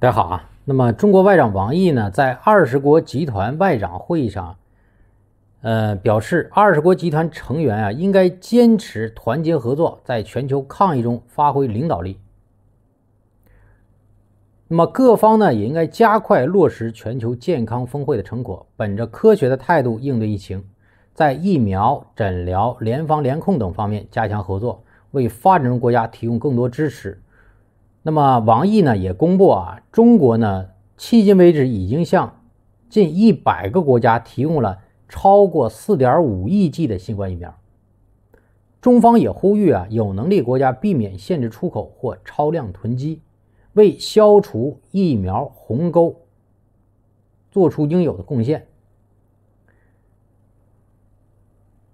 大家好啊！那么，中国外长王毅呢，在二十国集团外长会议上，呃，表示二十国集团成员啊，应该坚持团结合作，在全球抗疫中发挥领导力。那么，各方呢，也应该加快落实全球健康峰会的成果，本着科学的态度应对疫情，在疫苗、诊疗、联防联控等方面加强合作，为发展中国家提供更多支持。那么王毅呢也公布啊，中国呢迄今为止已经向近一百个国家提供了超过四点五亿剂的新冠疫苗。中方也呼吁啊有能力国家避免限制出口或超量囤积，为消除疫苗鸿沟做出应有的贡献。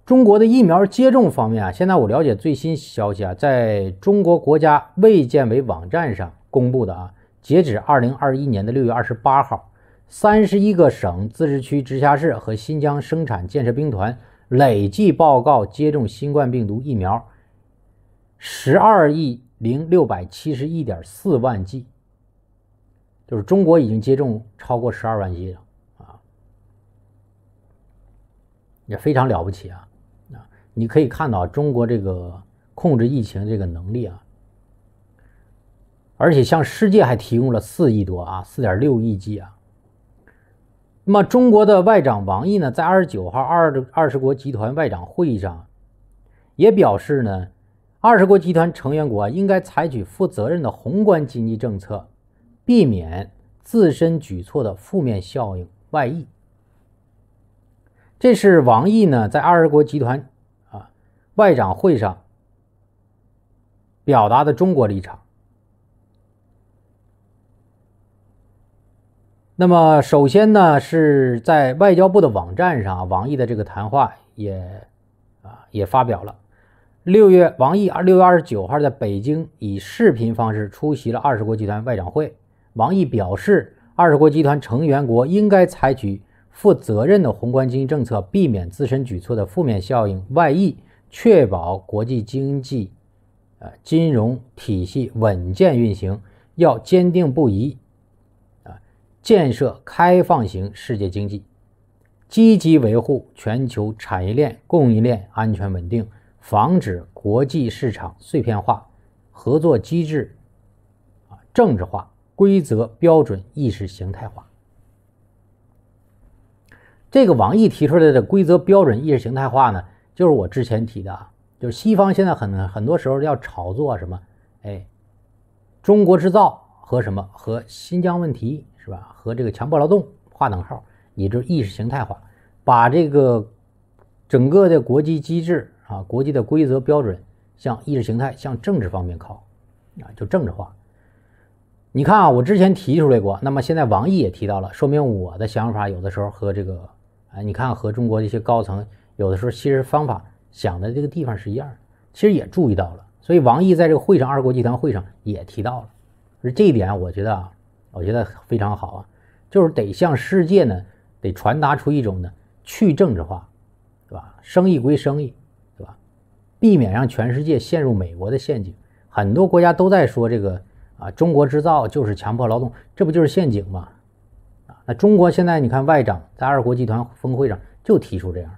中国的疫苗接种方面啊，现在我了解最新消息啊，在中国国家卫健委网站上公布的啊，截止二零二一年的六月二十八号，三十一个省、自治区、直辖市和新疆生产建设兵团累计报告接种新冠病毒疫苗十二亿零六百七十一点四万剂，就是中国已经接种超过十二万剂了啊，也非常了不起啊！你可以看到，中国这个控制疫情这个能力啊，而且向世界还提供了四亿多啊，四点六亿剂啊。那么中国的外长王毅呢，在二十九号二二十国集团外长会议上，也表示呢，二十国集团成员国应该采取负责任的宏观经济政策，避免自身举措的负面效应外溢。这是王毅呢在二十国集团。外长会上表达的中国立场。那么，首先呢，是在外交部的网站上，王毅的这个谈话也啊也发表了。六月，王毅二六月二十九号在北京以视频方式出席了二十国集团外长会。王毅表示，二十国集团成员国应该采取负责任的宏观经济政策，避免自身举措的负面效应外溢。确保国际经济、啊金融体系稳健运行，要坚定不移，啊建设开放型世界经济，积极维护全球产业链、供应链安全稳定，防止国际市场碎片化、合作机制啊政治化、规则标准意识形态化。这个王毅提出来的规则标准意识形态化呢？就是我之前提的啊，就是西方现在很很多时候要炒作什么，哎，中国制造和什么和新疆问题是吧？和这个强迫劳动画等号，也就是意识形态化，把这个整个的国际机制啊、国际的规则标准向意识形态、向政治方面靠，啊，就政治化。你看啊，我之前提出来过，那么现在王毅也提到了，说明我的想法有的时候和这个，哎，你看和中国一些高层。有的时候其实方法想的这个地方是一样，其实也注意到了。所以王毅在这个会上，二国集团会上也提到了，而这一点，我觉得啊，我觉得非常好啊，就是得向世界呢，得传达出一种呢去政治化，是吧？生意归生意，是吧？避免让全世界陷入美国的陷阱。很多国家都在说这个啊，中国制造就是强迫劳动，这不就是陷阱吗？啊，那中国现在你看，外长在二国集团峰会上就提出这样的。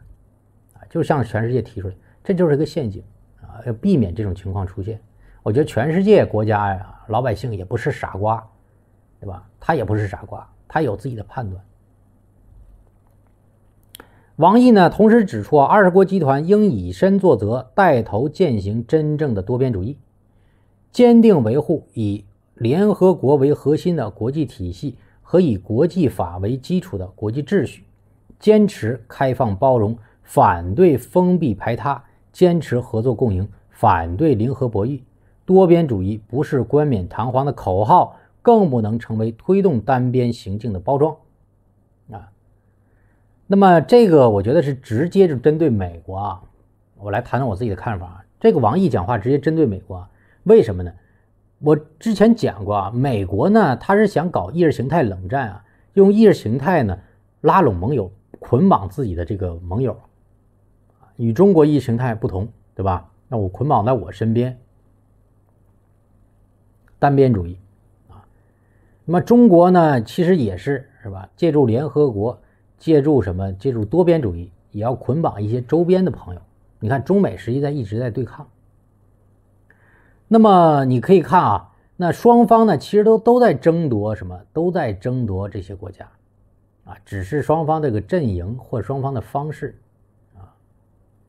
就向全世界提出来，这就是一个陷阱啊！要避免这种情况出现，我觉得全世界国家呀，老百姓也不是傻瓜，对吧？他也不是傻瓜，他有自己的判断。王毅呢，同时指出，啊，二十国集团应以身作则，带头践行真正的多边主义，坚定维护以联合国为核心的国际体系和以国际法为基础的国际秩序，坚持开放包容。反对封闭排他，坚持合作共赢，反对零和博弈。多边主义不是冠冕堂皇的口号，更不能成为推动单边行径的包装啊。那么，这个我觉得是直接就针对美国啊。我来谈谈我自己的看法啊。这个王毅讲话直接针对美国，为什么呢？我之前讲过啊，美国呢，他是想搞意识形态冷战啊，用意识形态呢拉拢盟友，捆绑自己的这个盟友。与中国意识形态不同，对吧？那我捆绑在我身边，单边主义啊。那么中国呢，其实也是，是吧？借助联合国，借助什么？借助多边主义，也要捆绑一些周边的朋友。你看，中美实际在一直在对抗。那么你可以看啊，那双方呢，其实都都在争夺什么？都在争夺这些国家啊，只是双方这个阵营或双方的方式。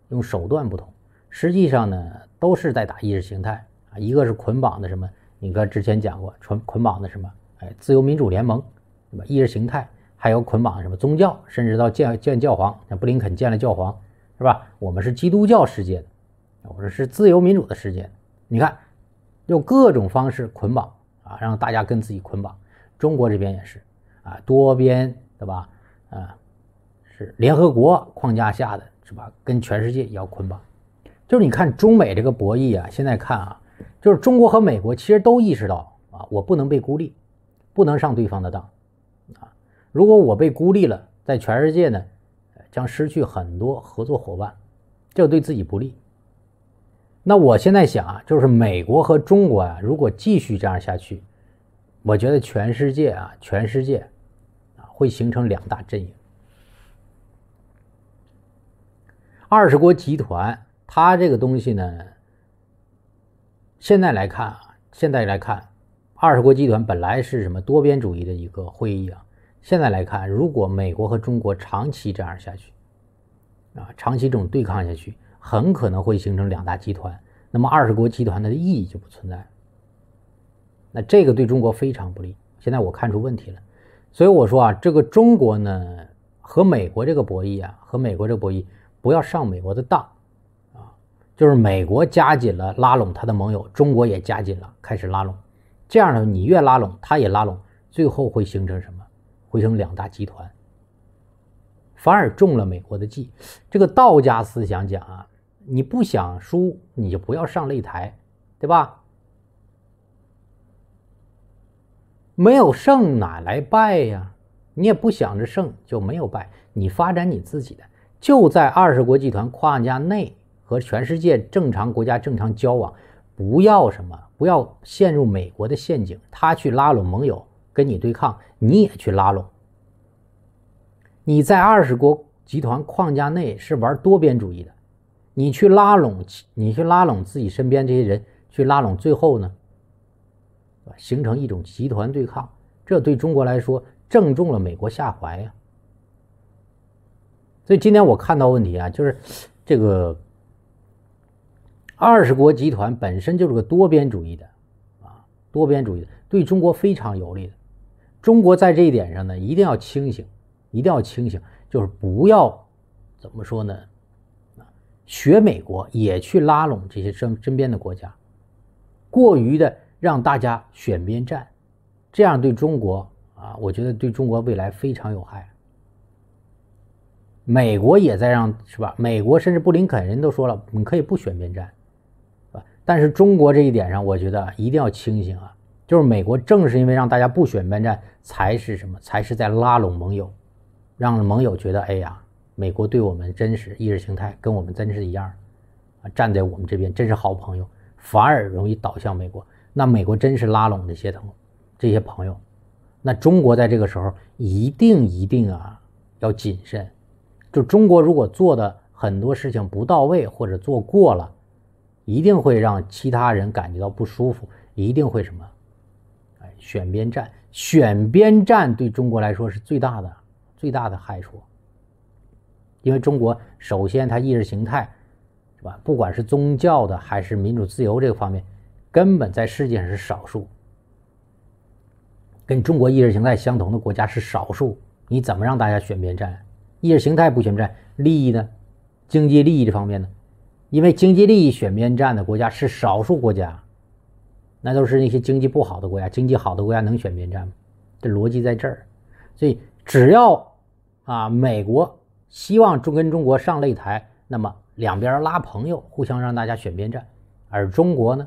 用手段不同，实际上呢都是在打意识形态啊，一个是捆绑的什么？你看之前讲过，捆捆绑的什么？哎，自由民主联盟，什么意识形态，还有捆绑什么宗教，甚至到建建教皇，像布林肯建了教皇是吧？我们是基督教世界的，我说是自由民主的世界。你看，用各种方式捆绑啊，让大家跟自己捆绑。中国这边也是啊，多边对吧？啊，是联合国框架下的。是吧？跟全世界也要捆绑。就是你看中美这个博弈啊，现在看啊，就是中国和美国其实都意识到啊，我不能被孤立，不能上对方的当啊。如果我被孤立了，在全世界呢，将失去很多合作伙伴，这对自己不利。那我现在想啊，就是美国和中国啊，如果继续这样下去，我觉得全世界啊，全世界啊，会形成两大阵营。二十国集团，它这个东西呢，现在来看，现在来看，二十国集团本来是什么多边主义的一个会议啊。现在来看，如果美国和中国长期这样下去，啊，长期这种对抗下去，很可能会形成两大集团。那么，二十国集团的意义就不存在那这个对中国非常不利。现在我看出问题了，所以我说啊，这个中国呢和美国这个博弈啊，和美国这个博弈。不要上美国的当，啊，就是美国加紧了拉拢他的盟友，中国也加紧了开始拉拢，这样呢，你越拉拢，他也拉拢，最后会形成什么？会成两大集团，反而中了美国的计。这个道家思想讲啊，你不想输，你就不要上擂台，对吧？没有胜哪来败呀？你也不想着胜，就没有败。你发展你自己的。就在二十国集团框架内和全世界正常国家正常交往，不要什么，不要陷入美国的陷阱。他去拉拢盟友跟你对抗，你也去拉拢。你在二十国集团框架内是玩多边主义的，你去拉拢，你去拉拢自己身边这些人，去拉拢，最后呢，形成一种集团对抗。这对中国来说正中了美国下怀呀。所以今天我看到问题啊，就是这个二十国集团本身就是个多边主义的，啊，多边主义的对中国非常有利的。中国在这一点上呢，一定要清醒，一定要清醒，就是不要怎么说呢，学美国也去拉拢这些身身边的国家，过于的让大家选边站，这样对中国啊，我觉得对中国未来非常有害。美国也在让是吧？美国甚至布林肯人都说了，你可以不选边站，但是中国这一点上，我觉得一定要清醒啊！就是美国正是因为让大家不选边站，才是什么？才是在拉拢盟友，让盟友觉得哎呀，美国对我们真实意识形态跟我们真是一样啊，站在我们这边真是好朋友，反而容易倒向美国。那美国真是拉拢这些同这些朋友。那中国在这个时候一定一定啊要谨慎。就中国如果做的很多事情不到位或者做过了，一定会让其他人感觉到不舒服，一定会什么？哎，选边站，选边站对中国来说是最大的最大的害处。因为中国首先它意识形态是吧，不管是宗教的还是民主自由这个方面，根本在世界上是少数。跟中国意识形态相同的国家是少数，你怎么让大家选边站？意识形态不选边，利益呢？经济利益这方面呢？因为经济利益选边站的国家是少数国家，那都是那些经济不好的国家。经济好的国家能选边站吗？这逻辑在这儿。所以，只要啊，美国希望中跟中国上擂台，那么两边拉朋友，互相让大家选边站。而中国呢，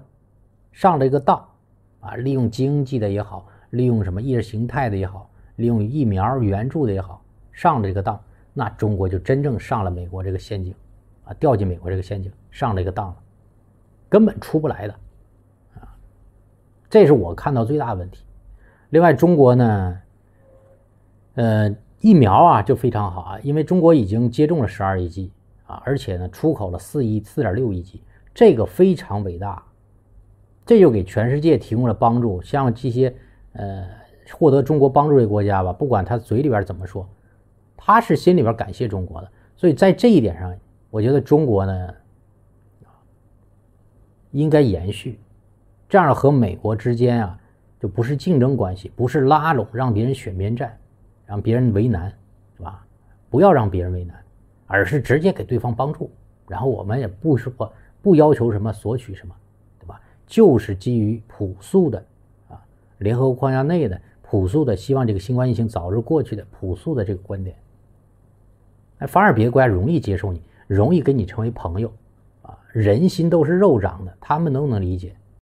上了一个当，啊，利用经济的也好，利用什么意识形态的也好，利用疫苗援助的也好，上了一个当。那中国就真正上了美国这个陷阱，啊，掉进美国这个陷阱，上了一个当了，根本出不来的，啊，这是我看到最大的问题。另外，中国呢，呃，疫苗啊就非常好啊，因为中国已经接种了十二亿剂啊，而且呢，出口了四亿四点六亿剂，这个非常伟大，这就给全世界提供了帮助。像这些呃，获得中国帮助的国家吧，不管他嘴里边怎么说。他是心里边感谢中国的，所以在这一点上，我觉得中国呢，应该延续这样和美国之间啊，就不是竞争关系，不是拉拢让别人选边站，让别人为难，是吧？不要让别人为难，而是直接给对方帮助，然后我们也不说不要求什么索取什么，对吧？就是基于朴素的啊，联合国框架内的朴素的希望这个新冠疫情早日过去的朴素的这个观点。反而别家容易接受你，容易跟你成为朋友，啊，人心都是肉长的，他们都能理解。